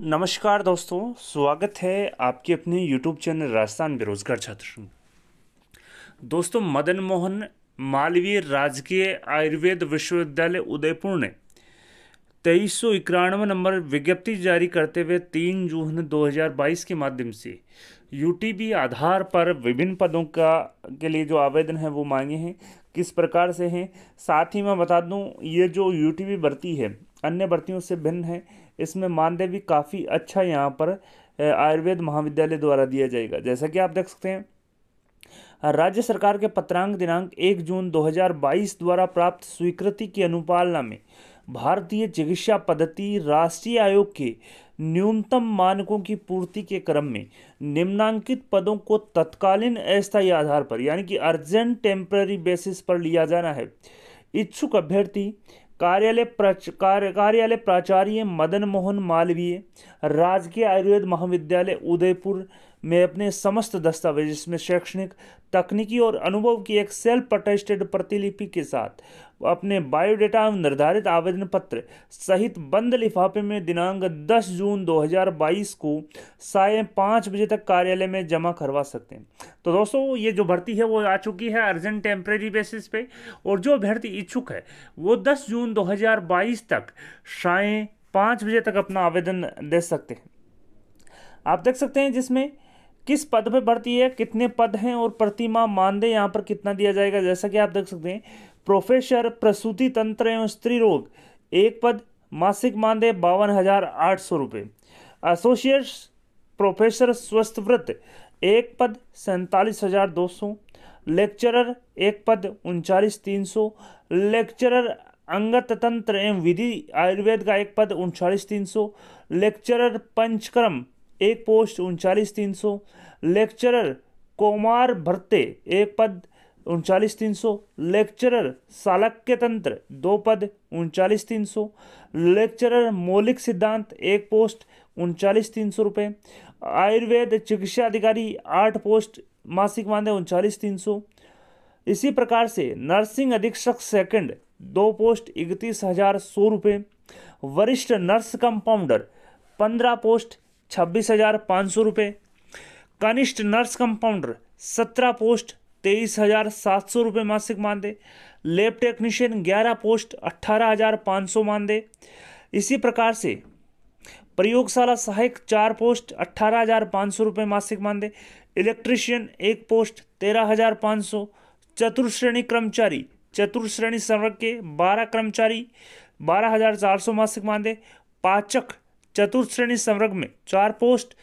नमस्कार दोस्तों स्वागत है आपके अपने यूट्यूब चैनल राजस्थान बेरोजगार छात्र दोस्तों मदन मोहन मालवीय राजकीय आयुर्वेद विश्वविद्यालय उदयपुर ने तेईस सौ इक्यानवे नंबर विज्ञप्ति जारी करते हुए तीन जून 2022 के माध्यम से यूटीबी आधार पर विभिन्न पदों का के लिए जो आवेदन है वो मांगे हैं किस प्रकार से हैं साथ ही मैं बता दूं ये जो यूटीबी भर्ती है अन्य भर्तियों से भिन्न है इसमें मानदेय भी काफ़ी अच्छा यहाँ पर आयुर्वेद महाविद्यालय द्वारा दिया जाएगा जैसा कि आप देख सकते हैं राज्य सरकार के पत्रांक दिनांक 1 जून 2022 द्वारा प्राप्त स्वीकृति की अनुपालना में भारतीय चिकित्सा पद्धति राष्ट्रीय आयोग के न्यूनतम मानकों की पूर्ति के क्रम में निम्नांकित पदों को तत्कालीन अस्थायी आधार पर यानी कि अर्जेंट टेम्पररी बेसिस पर लिया जाना है इच्छुक अभ्यर्थी कार्यालय प्राच कार्य कार्यालय प्राचार्य मदन मोहन मालवीय राजकीय आयुर्वेद महाविद्यालय उदयपुर में अपने समस्त दस्तावेज इसमें शैक्षणिक तकनीकी और अनुभव की एक सेल्फ अटेस्टेड प्रतिलिपि के साथ अपने बायोडेटा एवं निर्धारित आवेदन पत्र सहित बंद लिफाफे में दिनांक 10 जून 2022 को साय पाँच बजे तक कार्यालय में जमा करवा सकते हैं तो दोस्तों ये जो भर्ती है वो आ चुकी है अर्जेंट टेम्प्रेरी बेसिस पे और जो अभ्यर्थी इच्छुक है वो 10 जून 2022 तक साय पाँच बजे तक अपना आवेदन दे सकते हैं आप देख सकते हैं जिसमें किस पद पर भर्ती है कितने पद हैं और प्रतिमा मानदेय यहाँ पर कितना दिया जाएगा जैसा कि आप देख सकते हैं प्रोफेसर प्रसूति तंत्र एवं स्त्री रोग एक पद मासिक मानदेय बावन हजार आठ सौ रुपये एसोसिएट प्रोफेसर स्वस्थ व्रत एक पद सैंतालीस हजार दो सौ लेक्चरर एक पद उनचालीस तीन सौ लेक्चरर अंगत तंत्र एवं विधि आयुर्वेद का एक पद उनचालीस तीन सौ लेक्चरर पंचक्रम एक पोस्ट उनचालीस तीन सौ लेक्चरर कोमार भरते एक पद उनचालीस तीन सौ लेक्चरर सालक्य तंत्र दो पद उनचालीस तीन सौ लेक्चरर मौलिक सिद्धांत एक पोस्ट उनचालीस तीन सौ रुपये आयुर्वेद चिकित्सा अधिकारी आठ पोस्ट मासिक मानदेय उनचालीस तीन सौ इसी प्रकार से नर्सिंग अधीक्षक सेकंड दो पोस्ट इकतीस हजार सौ रुपये वरिष्ठ नर्स कंपाउंडर पंद्रह पोस्ट छब्बीस हजार पाँच सौ रुपये कनिष्ठ नर्स कंपाउंडर सत्रह पोस्ट तेईस हज़ार सात सौ रुपये मासिक मानदेय लेब टेक्नीशियन ग्यारह पोस्ट अट्ठारह हज़ार पाँच सौ मानदेय इसी प्रकार से प्रयोगशाला सहायक चार पोस्ट अट्ठारह हज़ार पाँच सौ रुपये मासिक मानदेय इलेक्ट्रिशियन एक पोस्ट तेरह हज़ार पाँच सौ चतुर्श्रेणी कर्मचारी चतुर्श्रेणी संवर्ग के बारह कर्मचारी बारह हज़ार चार सौ मासिक मानदेय पाचक चतुर्श्रेणी संवर्ग में चार पोस्ट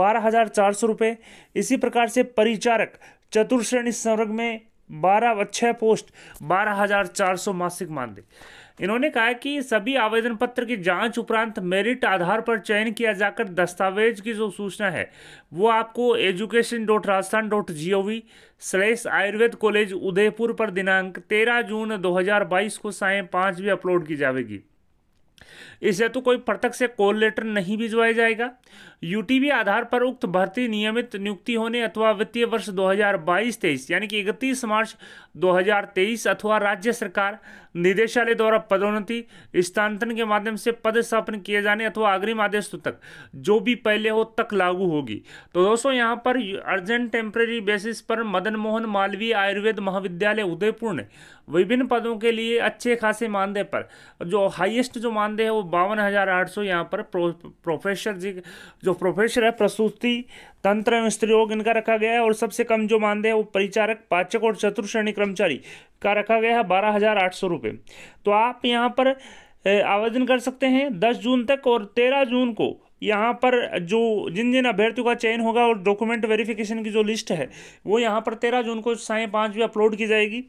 बारह हज़ार चार सौ रुपये इसी प्रकार से परिचारक चतुर्श्रेणी संवर्ग में बारह छः पोस्ट बारह हजार चार सौ मासिक मानदेय इन्होंने कहा कि सभी आवेदन पत्र की जांच उपरांत मेरिट आधार पर चयन किया जाकर दस्तावेज की जो सूचना है वो आपको education dot Rajasthan dot G O V slash Ayurved college Udaipur पर दिनांक तेरह जून दो हजार बाईस को साय पाँच भी अपलोड की जाएगी इस हेतु कोई पृथक से कॉल लेटर नहीं भिजवाया जाएगा यूटीबी आधार पर उक्त भर्ती नियमित नियुक्ति होने अथवा वित्तीय वर्ष 2022-23 यानी कि 31 मार्च 2023 अथवा राज्य सरकार निदेशालय द्वारा पदोन्नति स्थानांतरण के माध्यम से पद स्थापन किए जाने अथवा अग्रिम आदेश तक जो भी पहले हो तक लागू होगी तो दोस्तों यहाँ पर अर्जेंट टेम्प्रेरी बेसिस पर मदन मोहन मालवीय आयुर्वेद महाविद्यालय उदयपुर ने विभिन्न पदों के लिए अच्छे खासे मानदेय पर जो हाईएस्ट जो मानदेय है वो बावन हज़ार आठ सौ यहाँ पर प्रो, प्रोफेसर जी जो प्रोफेसर है प्रसूति तंत्र एवं रोग इनका रखा गया है और सबसे कम जो मानदेय है वो परिचारक पाचक और चतुर श्रेणी कर्मचारी का रखा गया है बारह हज़ार आठ सौ रुपये तो आप यहाँ पर आवेदन कर सकते हैं दस जून तक और तेरह जून को यहाँ पर जो जिन जिन अभ्यर्थियों का चयन होगा और डॉक्यूमेंट वेरिफिकेशन की जो लिस्ट है वो यहाँ पर तेरह जून को साय पाँच में अपलोड की जाएगी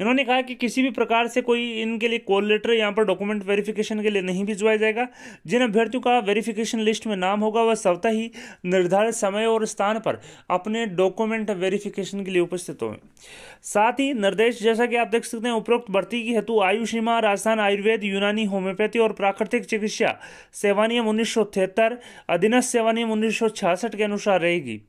इन्होंने कहा कि किसी भी प्रकार से कोई इनके लिए कॉल लेटर यहाँ पर डॉक्यूमेंट वेरिफिकेशन के लिए नहीं भिजवाया जाएगा जिन अभ्यर्थियों का वेरिफिकेशन लिस्ट में नाम होगा वह स्वतः ही निर्धारित समय और स्थान पर अपने डॉक्यूमेंट वेरिफिकेशन के लिए उपस्थित हो साथ ही निर्देश जैसा कि आप देख सकते हैं उपरोक्त भर्ती की हेतु आयु सीमा राजस्थान आयुर्वेद यूनानी होम्योपैथी और प्राकृतिक चिकित्सा सेवानियम उन्नीस उन्नीस तिहत्तर अधीनस्थ सेवानियम उन्नीस के अनुसार रहेगी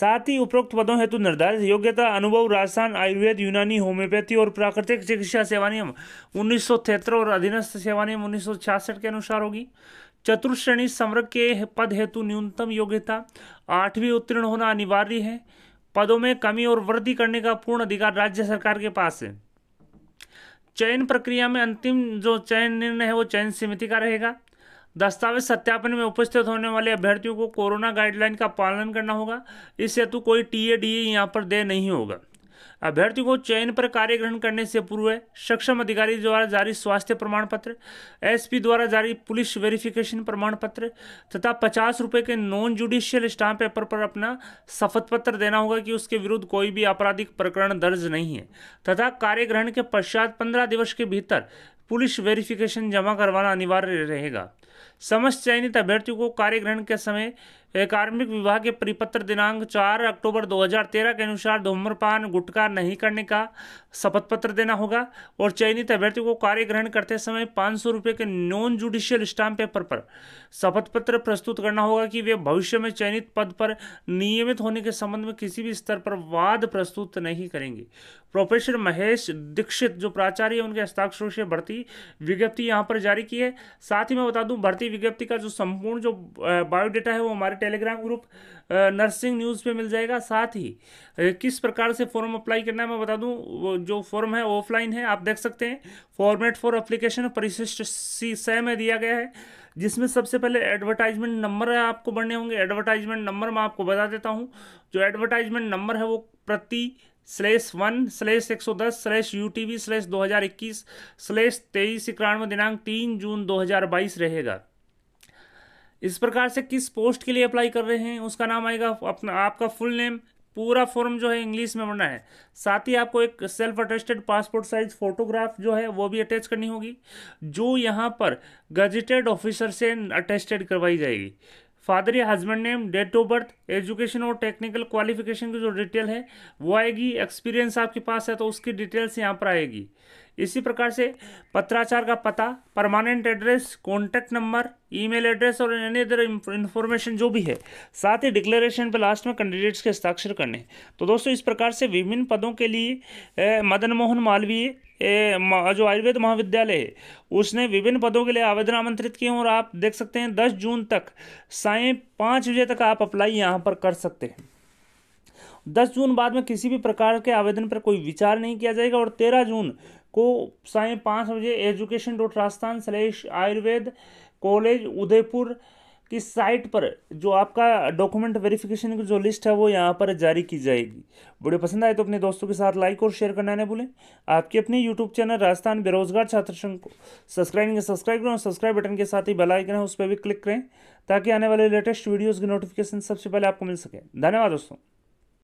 साथ ही उपरोक्त पदों हेतु निर्धारित योग्यता अनुभव राजस्थान आयुर्वेद यूनानी होम्योपैथी और प्राकृतिक चिकित्सा सेवा नियम उन्नीस और अधीनस्थ सेवा नियम उन्नीस के अनुसार होगी चतुर्श्रेणी संवर्ग के पद हेतु न्यूनतम योग्यता आठवीं उत्तीर्ण होना अनिवार्य है पदों में कमी और वृद्धि करने का पूर्ण अधिकार राज्य सरकार के पास है चयन प्रक्रिया में अंतिम जो चयन निर्णय है वो चयन समिति का रहेगा दस्तावेज सत्यापन में उपस्थित होने वाले अभ्यर्थियों को कोरोना गाइडलाइन का पालन करना होगा इस हेतु कोई टी डी ए यहाँ पर दे नहीं होगा अभ्यर्थियों को चयन पर कार्य ग्रहण करने से पूर्व सक्षम अधिकारी द्वारा जारी स्वास्थ्य प्रमाण पत्र एसपी द्वारा जारी पुलिस वेरिफिकेशन प्रमाण पत्र तथा पचास रुपए के नॉन जुडिशियल स्टाम्प पेपर पर अपना शपथ पत्र देना होगा कि उसके विरुद्ध कोई भी आपराधिक प्रकरण दर्ज नहीं है तथा कार्य ग्रहण के पश्चात पंद्रह दिवस के भीतर पुलिस वेरिफिकेशन जमा करवाना अनिवार्य रहेगा समस्त चयनित अभ्यर्थियों को कार्य ग्रहण के समय कार्मिक विभाग के परिपत्र दिनांक 4 अक्टूबर 2013 के अनुसार धूम्रपान गुटखा नहीं करने का शपथ पत्र देना होगा और चयनित अभ्यर्थियों को कार्य ग्रहण करते समय पाँच सौ रुपये के नॉन जुडिशियल स्टाम्प पेपर पर शपथ पत्र प्रस्तुत करना होगा कि वे भविष्य में चयनित पद पर नियमित होने के संबंध में किसी भी स्तर पर वाद प्रस्तुत नहीं करेंगे प्रोफेसर महेश दीक्षित जो प्राचार्य उनके हस्ताक्षरों से भर्ती विज्ञप्ति यहाँ पर जारी की है साथ ही मैं बता दूँ भर्ती विज्ञप्ति का जो संपूर्ण जो बायोडेटा है वो हमारे टेलीग्राम ग्रुप नर्सिंग न्यूज़ पे मिल जाएगा साथ ही किस प्रकार से फॉर्म अप्लाई करना है मैं बता दूं जो फॉर्म है ऑफलाइन है आप देख सकते हैं फॉर्मेट फॉर अप्लीकेशन परिशिष्ट सी सह में दिया गया है जिसमें सबसे पहले एडवर्टाइजमेंट नंबर आपको बढ़ने होंगे एडवर्टाइजमेंट नंबर मैं आपको बता देता हूँ जो एडवर्टाइजमेंट नंबर है वो प्रति स्लेश वन स्लेश एक सौ दस slash U T V slash दो हज़ार इक्कीस स्लेश तेईस इक्यानवे दिनांक तीन जून दो हज़ार बाईस रहेगा इस प्रकार से किस पोस्ट के लिए अप्लाई कर रहे हैं उसका नाम आएगा अपना आपका फुल नेम पूरा फॉर्म जो है इंग्लिश में बनना है साथ ही आपको एक self attested passport size photograph जो है वो भी अटैच करनी होगी जो यहाँ पर गजेटेड ऑफिसर से अटेस्टेड करवाई जाएगी फादर या husband name date of birth education और टेक्निकल क्वालिफिकेशन की जो डिटेल है वो आएगी एक्सपीरियंस आपके पास है तो उसकी डिटेल्स यहाँ पर आएगी इसी प्रकार से पत्राचार का पता permanent address contact number email address और एनी अदर इन्फॉर्मेशन जो भी है साथ ही डिक्लेरेशन पर लास्ट में कैंडिडेट्स के हस्ताक्षर करने तो दोस्तों इस प्रकार से विभिन्न पदों के लिए मदन मोहन मालवीय जो आयुर्वेद महाविद्यालय है उसने विभिन्न पदों के लिए आवेदन आमंत्रित किए हैं और आप देख सकते हैं दस जून तक साय पाँच बजे तक आप अप्लाई यहाँ पर कर सकते हैं दस जून बाद में किसी भी प्रकार के आवेदन पर कोई विचार नहीं किया जाएगा और तेरह जून को साय पाँच बजे education dot Rajasthan slash Ayurved college Udaipur की साइट पर जो आपका डॉक्यूमेंट वेरिफिकेशन की जो लिस्ट है वो यहाँ पर जारी की जाएगी वीडियो पसंद आए तो अपने दोस्तों के साथ लाइक और शेयर करना ना भूलें आपके अपने यूट्यूब चैनल राजस्थान बेरोजगार छात्र संघ को सब्सक्राइब करें सब्सक्राइब करें और सब्सक्राइब बटन के साथ ही बेल आइकन है उस पर भी क्लिक करें ताकि आने वाले लेटेस्ट वीडियोज़ की नोटिफिकेशन सबसे पहले आपको मिल सके धन्यवाद दोस्तों